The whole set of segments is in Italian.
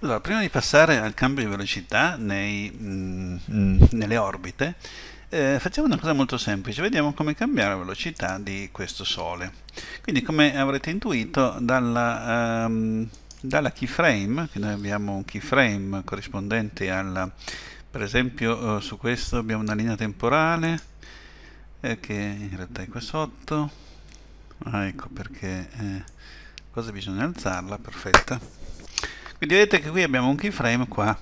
Allora, prima di passare al cambio di velocità nei, mm, mm, nelle orbite, eh, facciamo una cosa molto semplice, vediamo come cambiare la velocità di questo Sole. Quindi come avrete intuito dalla, um, dalla keyframe, che noi abbiamo un keyframe corrispondente alla, per esempio uh, su questo abbiamo una linea temporale, eh, che in realtà è qua sotto, ah, ecco perché, eh, cosa bisogna alzarla, perfetta quindi vedete che qui abbiamo un keyframe qua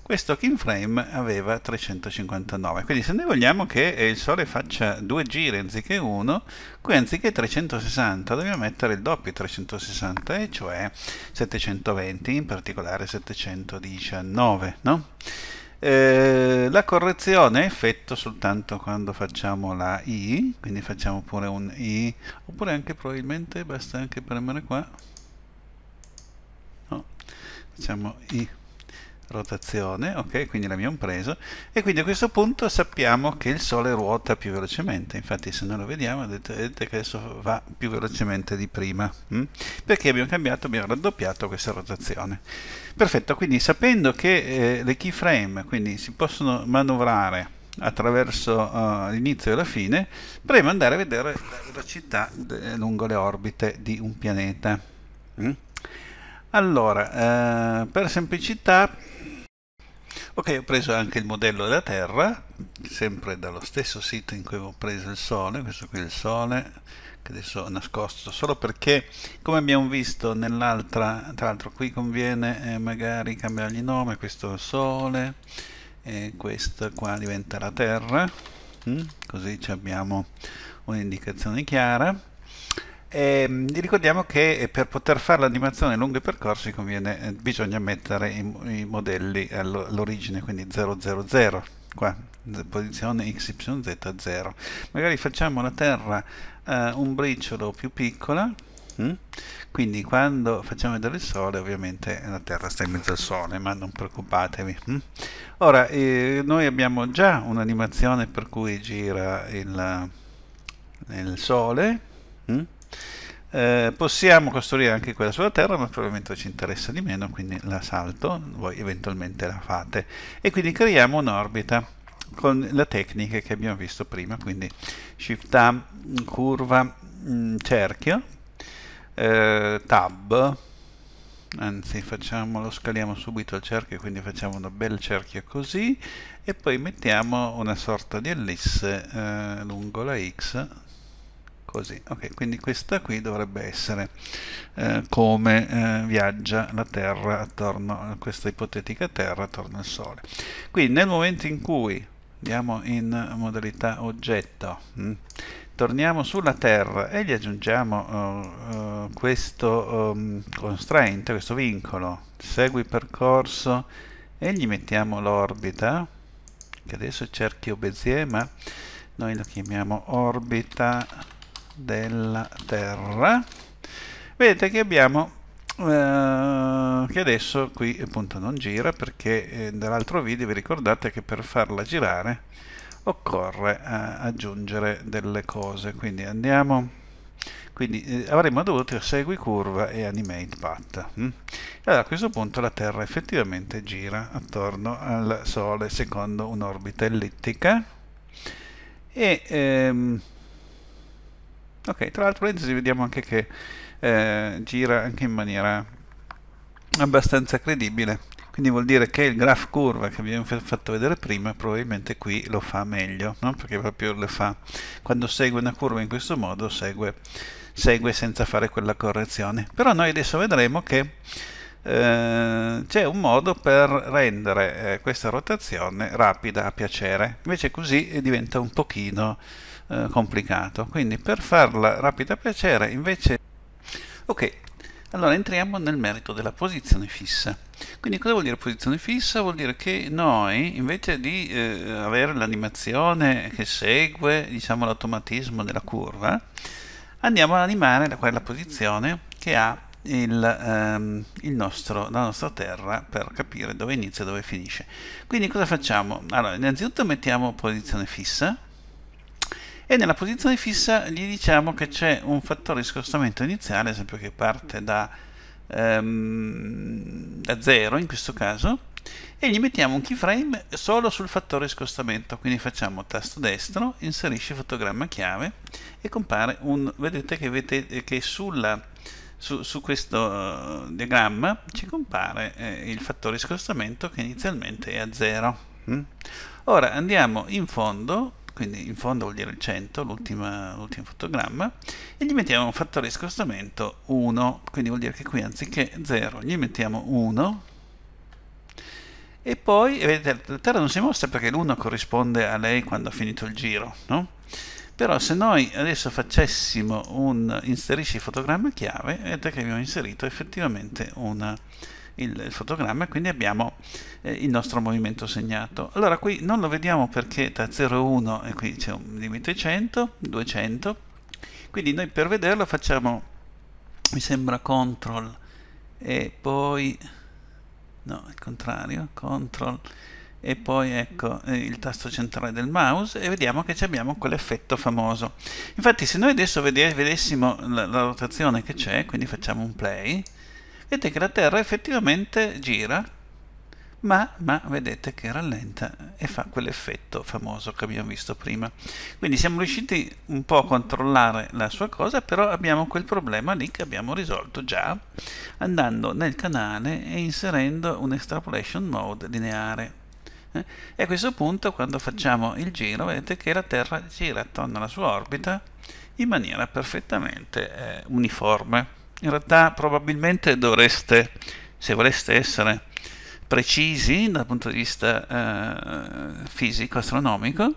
questo keyframe aveva 359 quindi se noi vogliamo che il sole faccia due giri anziché uno qui anziché 360 dobbiamo mettere il doppio 360 e cioè 720 in particolare 719 no? Eh, la correzione è effetto soltanto quando facciamo la I, quindi facciamo pure un I, oppure anche probabilmente basta anche premere qua, diciamo i rotazione, ok? Quindi l'abbiamo preso e quindi a questo punto sappiamo che il Sole ruota più velocemente, infatti se noi lo vediamo vedete che adesso va più velocemente di prima, hm? perché abbiamo cambiato, abbiamo raddoppiato questa rotazione. Perfetto, quindi sapendo che eh, le keyframe quindi si possono manovrare attraverso uh, l'inizio e la fine, premo andare a vedere la velocità eh, lungo le orbite di un pianeta. Hm? Allora, eh, per semplicità, ok, ho preso anche il modello della Terra, sempre dallo stesso sito in cui ho preso il Sole, questo qui è il Sole, che adesso ho nascosto, solo perché, come abbiamo visto nell'altra, tra l'altro qui conviene eh, magari cambiargli nome, questo è il Sole, e questo qua diventa la Terra, mm? così abbiamo un'indicazione chiara e ehm, ricordiamo che eh, per poter fare l'animazione lungo i percorsi conviene, eh, bisogna mettere i, i modelli all'origine, quindi 000, qua, posizione XYZ0. Magari facciamo la Terra eh, un briciolo più piccola, hm? quindi quando facciamo vedere il Sole ovviamente eh, la Terra sta in mezzo al Sole, ma non preoccupatevi. Hm? Ora, eh, noi abbiamo già un'animazione per cui gira il, il Sole, hm? Eh, possiamo costruire anche quella sulla terra ma probabilmente ci interessa di meno quindi la salto voi eventualmente la fate e quindi creiamo un'orbita con la tecnica che abbiamo visto prima quindi shift A curva mm, cerchio eh, tab anzi facciamo, lo scaliamo subito al cerchio quindi facciamo un bel cerchio così e poi mettiamo una sorta di ellisse eh, lungo la x così ok quindi questa qui dovrebbe essere eh, come eh, viaggia la terra attorno a questa ipotetica terra attorno al sole quindi nel momento in cui andiamo in modalità oggetto mh, mm, torniamo sulla terra e gli aggiungiamo uh, uh, questo um, constraint questo vincolo segui percorso e gli mettiamo l'orbita che adesso è cerchio bezier ma noi la chiamiamo orbita della Terra. Vedete che abbiamo eh, che adesso qui appunto non gira perché eh, dall'altro video vi ricordate che per farla girare occorre eh, aggiungere delle cose quindi andiamo quindi eh, avremmo dovuto segui curva e animate path mm? allora a questo punto la terra effettivamente gira attorno al sole secondo un'orbita ellittica e ehm, Ok, tra l'altro parentesi vediamo anche che eh, gira anche in maniera abbastanza credibile, quindi vuol dire che il graph curva che abbiamo fatto vedere prima probabilmente qui lo fa meglio, no? perché proprio lo fa, quando segue una curva in questo modo segue, segue senza fare quella correzione. Però noi adesso vedremo che eh, c'è un modo per rendere eh, questa rotazione rapida a piacere, invece così eh, diventa un pochino eh, complicato. Quindi per farla rapida a piacere invece... Ok, allora entriamo nel merito della posizione fissa. Quindi cosa vuol dire posizione fissa? Vuol dire che noi invece di eh, avere l'animazione che segue diciamo, l'automatismo della curva, andiamo ad animare quella posizione che ha il, ehm, il nostro, la nostra terra per capire dove inizia e dove finisce. Quindi cosa facciamo? Allora, innanzitutto mettiamo posizione fissa e nella posizione fissa gli diciamo che c'è un fattore di scostamento iniziale, ad esempio che parte da, ehm, da 0 in questo caso, e gli mettiamo un keyframe solo sul fattore di scostamento quindi facciamo tasto destro inserisce fotogramma chiave e compare un vedete che, avete, che sulla su, su questo eh, diagramma ci compare eh, il fattore di scostamento che inizialmente è a 0. Mm? Ora andiamo in fondo, quindi in fondo vuol dire il 100, l'ultimo fotogramma, e gli mettiamo un fattore di scostamento 1, quindi vuol dire che qui anziché 0 gli mettiamo 1, e poi, vedete, la Terra non si mostra perché l'1 corrisponde a lei quando ha finito il giro, no? però se noi adesso facessimo un inserisci fotogramma chiave vedete che abbiamo inserito effettivamente una, il, il, fotogramma e quindi abbiamo eh, il nostro movimento segnato allora qui non lo vediamo perché da 0 a 1 e qui c'è un limite 100 200 quindi noi per vederlo facciamo mi sembra CTRL e poi no il contrario CTRL e poi ecco eh, il tasto centrale del mouse e vediamo che abbiamo quell'effetto famoso infatti se noi adesso vedessimo la, la rotazione che c'è quindi facciamo un play vedete che la terra effettivamente gira ma, ma, vedete che rallenta e fa quell'effetto famoso che abbiamo visto prima. Quindi siamo riusciti un po' a controllare la sua cosa, però abbiamo quel problema lì che abbiamo risolto già andando nel canale e inserendo un extrapolation mode lineare. Eh? E a questo punto, quando facciamo il giro, vedete che la Terra gira attorno alla sua orbita in maniera perfettamente eh, uniforme. In realtà probabilmente dovreste, se voleste essere precisi dal punto di vista eh, fisico-astronomico,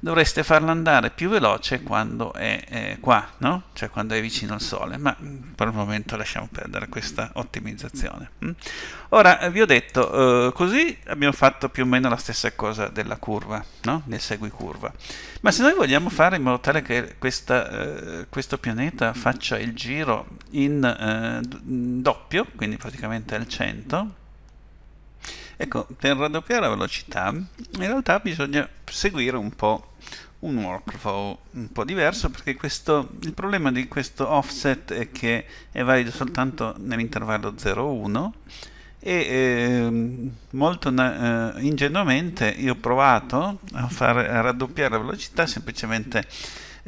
dovreste farla andare più veloce quando è, è qua, no? cioè quando è vicino al sole, ma mm, per il momento lasciamo perdere questa ottimizzazione. Mm? Ora eh, vi ho detto, eh, così abbiamo fatto più o meno la stessa cosa della curva, no? segui curva, ma se noi vogliamo fare in modo tale che questa, eh, questo pianeta faccia il giro in eh, doppio, quindi praticamente al 100, Ecco, per raddoppiare la velocità, in realtà bisogna seguire un po' un workflow un po' diverso perché questo, il problema di questo offset è che è valido soltanto nell'intervallo 0-1 e eh, molto eh, ingenuamente io ho provato a, fare, a raddoppiare la velocità semplicemente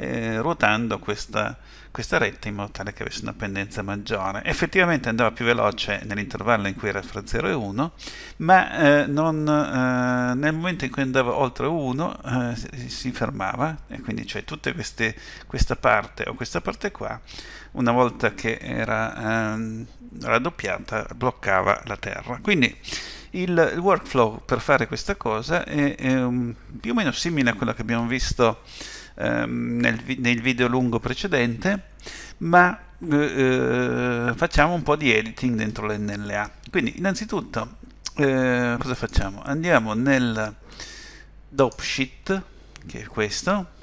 eh, ruotando questa, questa retta in modo tale che avesse una pendenza maggiore. Effettivamente andava più veloce nell'intervallo in cui era fra 0 e 1, ma eh, non, eh, nel momento in cui andava oltre 1 eh, si fermava e quindi cioè, tutta questa parte o questa parte qua, una volta che era ehm, raddoppiata bloccava la terra. Quindi il workflow per fare questa cosa è, è più o meno simile a quello che abbiamo visto ehm, nel, nel, video lungo precedente, ma eh, eh, facciamo un po' di editing dentro l'NLA. Quindi innanzitutto eh, cosa facciamo? Andiamo nel dope sheet, che è questo,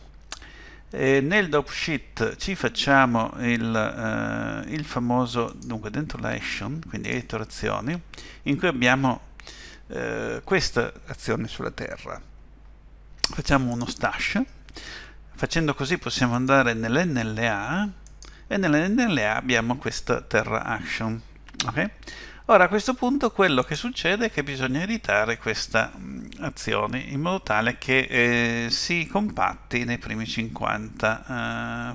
e nel dope sheet ci facciamo il, eh, il famoso, dunque dentro l'action, quindi editor azioni, in cui abbiamo eh, questa azione sulla terra. Facciamo uno stash, Facendo così possiamo andare nell'NLA e nell'NLA abbiamo questa terra action. Okay? Ora a questo punto quello che succede è che bisogna editare questa mm, azione in modo tale che eh, si compatti nei primi 50 uh,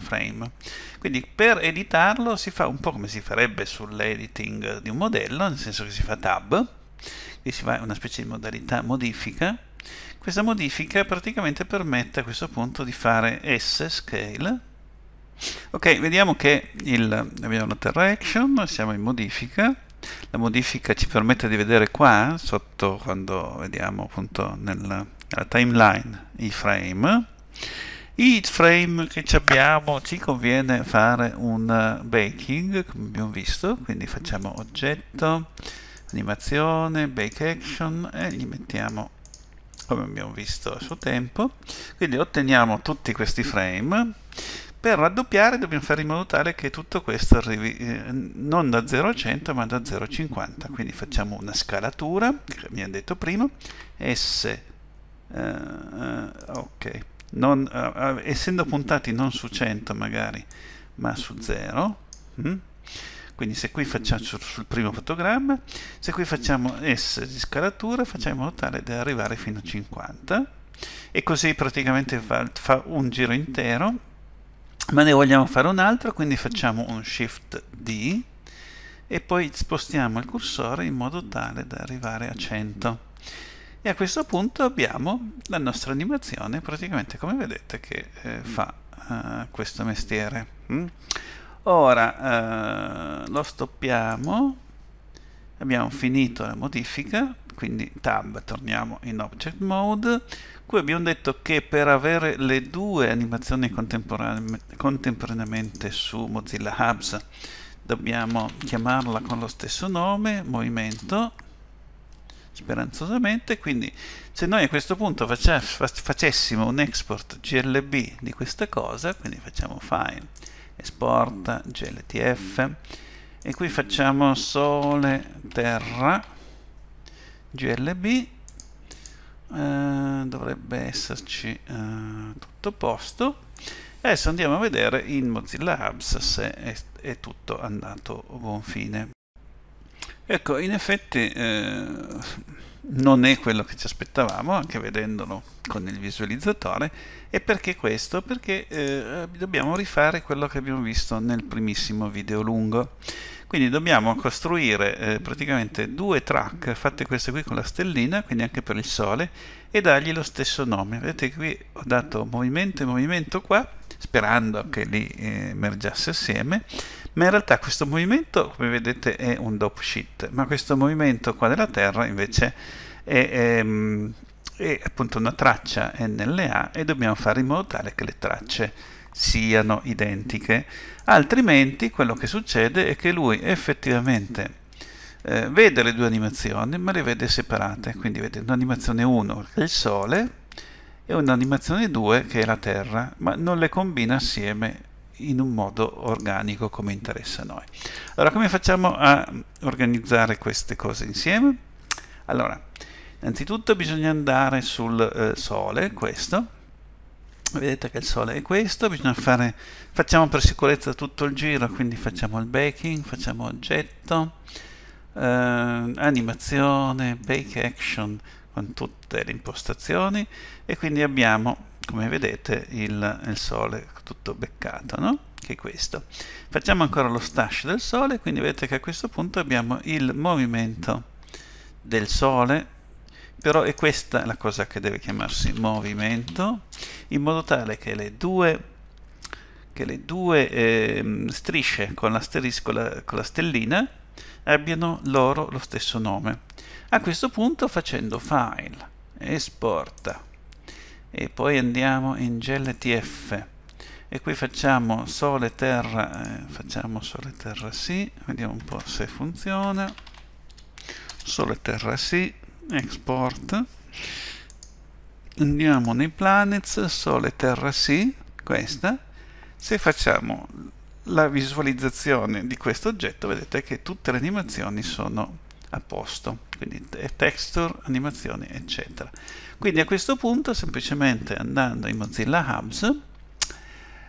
eh, frame. Quindi per editarlo si fa un po' come si farebbe sull'editing di un modello, nel senso che si fa tab, qui si va in una specie di modalità modifica, questa modifica praticamente permette a questo punto di fare S scale. Ok, vediamo che il, abbiamo la terrection, siamo in modifica. La modifica ci permette di vedere qua, sotto quando vediamo appunto nella, nella timeline i frame. I frame che abbiamo ci conviene fare un eh, baking, come abbiamo visto, quindi facciamo oggetto, animazione, bake action e gli mettiamo come abbiamo visto a suo tempo. Quindi otteniamo tutti questi frame. Per raddoppiare dobbiamo fare in modo tale che tutto questo arrivi eh, non da 0 a 100 ma da 0 a 50. Quindi facciamo una scalatura, che abbiamo detto prima, S, eh, eh ok, non, eh, eh, essendo puntati non su 100 magari, ma su 0, mm, quindi se qui facciamo sul, sul primo fotogramma se qui facciamo S di scalatura facciamo in modo tale da arrivare fino a 50 e così praticamente fa, fa un giro intero ma ne vogliamo fare un altro quindi facciamo un shift D e poi spostiamo il cursore in modo tale da arrivare a 100 e a questo punto abbiamo la nostra animazione praticamente come vedete che eh, fa eh, questo mestiere mm? ora eh, lo stoppiamo abbiamo finito la modifica quindi tab torniamo in object mode qui abbiamo detto che per avere le due animazioni contemporane contemporaneamente su Mozilla Hubs dobbiamo chiamarla con lo stesso nome movimento speranzosamente quindi se noi a questo punto facessimo un export glb di questa cosa quindi facciamo file export gltf e qui facciamo sole terra glb eh, dovrebbe esserci eh, tutto a posto adesso andiamo a vedere in Mozilla Hubs se è, è tutto andato a buon fine ecco in effetti eh, non è quello che ci aspettavamo, anche vedendolo con il visualizzatore. E perché questo? Perché eh, dobbiamo rifare quello che abbiamo visto nel primissimo video lungo. Quindi dobbiamo costruire eh, praticamente due track fatte queste qui con la stellina, quindi anche per il sole, e dargli lo stesso nome. Vedete qui ho dato movimento e movimento qua, sperando che li eh, mergiasse assieme ma in realtà questo movimento come vedete è un dope shit ma questo movimento qua della terra invece è, è, ehm, è appunto una traccia NLA e dobbiamo fare in modo tale che le tracce siano identiche altrimenti quello che succede è che lui effettivamente eh, vede le due animazioni ma le vede separate quindi vede un'animazione 1 che è il sole e un'animazione 2 che è la terra ma non le combina assieme in un modo organico come interessa a noi. Allora, come facciamo a organizzare queste cose insieme? Allora, innanzitutto bisogna andare sul eh, sole, questo. Vedete che il sole è questo, bisogna fare, facciamo per sicurezza tutto il giro, quindi facciamo il baking, facciamo oggetto, eh, animazione, bake action, con tutte le impostazioni e quindi abbiamo come vedete il, il sole tutto beccato no? che è questo facciamo ancora lo stash del sole quindi vedete che a questo punto abbiamo il movimento del sole però è questa la cosa che deve chiamarsi movimento in modo tale che le due che le due eh, strisce con l'asterisco la, con la stellina abbiano loro lo stesso nome. A questo punto facendo file, esporta e poi andiamo in GLTF e qui facciamo sole terra eh, facciamo sole terra sì vediamo un po' se funziona sole terra sì export andiamo nei planets sole terra sì questa se facciamo la visualizzazione di questo oggetto vedete che tutte le animazioni sono a posto quindi texture animazioni eccetera quindi a questo punto semplicemente andando in Mozilla Hubs,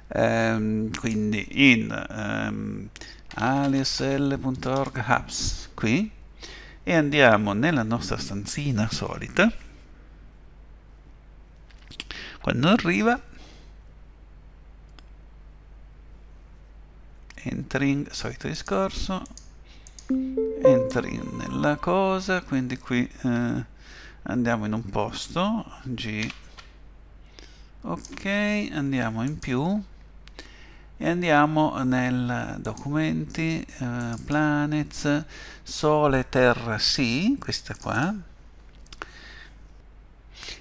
ehm, quindi in ehm, alsl.org hubs qui e andiamo nella nostra stanzina solita. Quando arriva entering, solito discorso, entering nella cosa, quindi qui eh, andiamo in un posto G ok andiamo in più e andiamo nel documenti eh, planets sole terra sì questa qua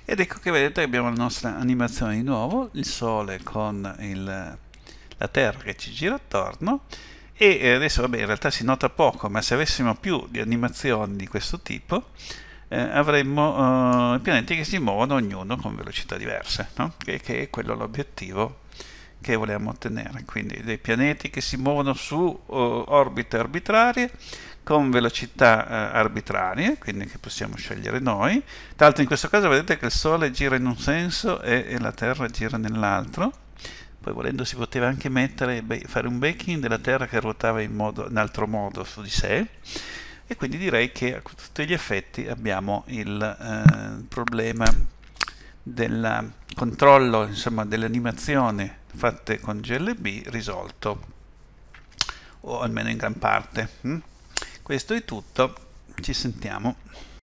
ed ecco che vedete abbiamo la nostra animazione di nuovo il sole con il, la terra che ci gira attorno e adesso vabbè in realtà si nota poco ma se avessimo più di animazioni di questo tipo eh, avremmo eh, pianeti che si muovono ognuno con velocità diverse, no? che, che, è quello l'obiettivo che volevamo ottenere, quindi dei pianeti che si muovono su oh, orbite arbitrarie con velocità eh, arbitrarie, quindi che possiamo scegliere noi. Tra l'altro in questo caso vedete che il Sole gira in un senso e, e la Terra gira nell'altro. Poi volendo si poteva anche mettere, fare un baking della Terra che ruotava in, modo, in altro modo su di sé e quindi direi che a tutti gli effetti abbiamo il eh, problema del controllo insomma, delle animazioni fatte con GLB risolto o almeno in gran parte hm? questo è tutto ci sentiamo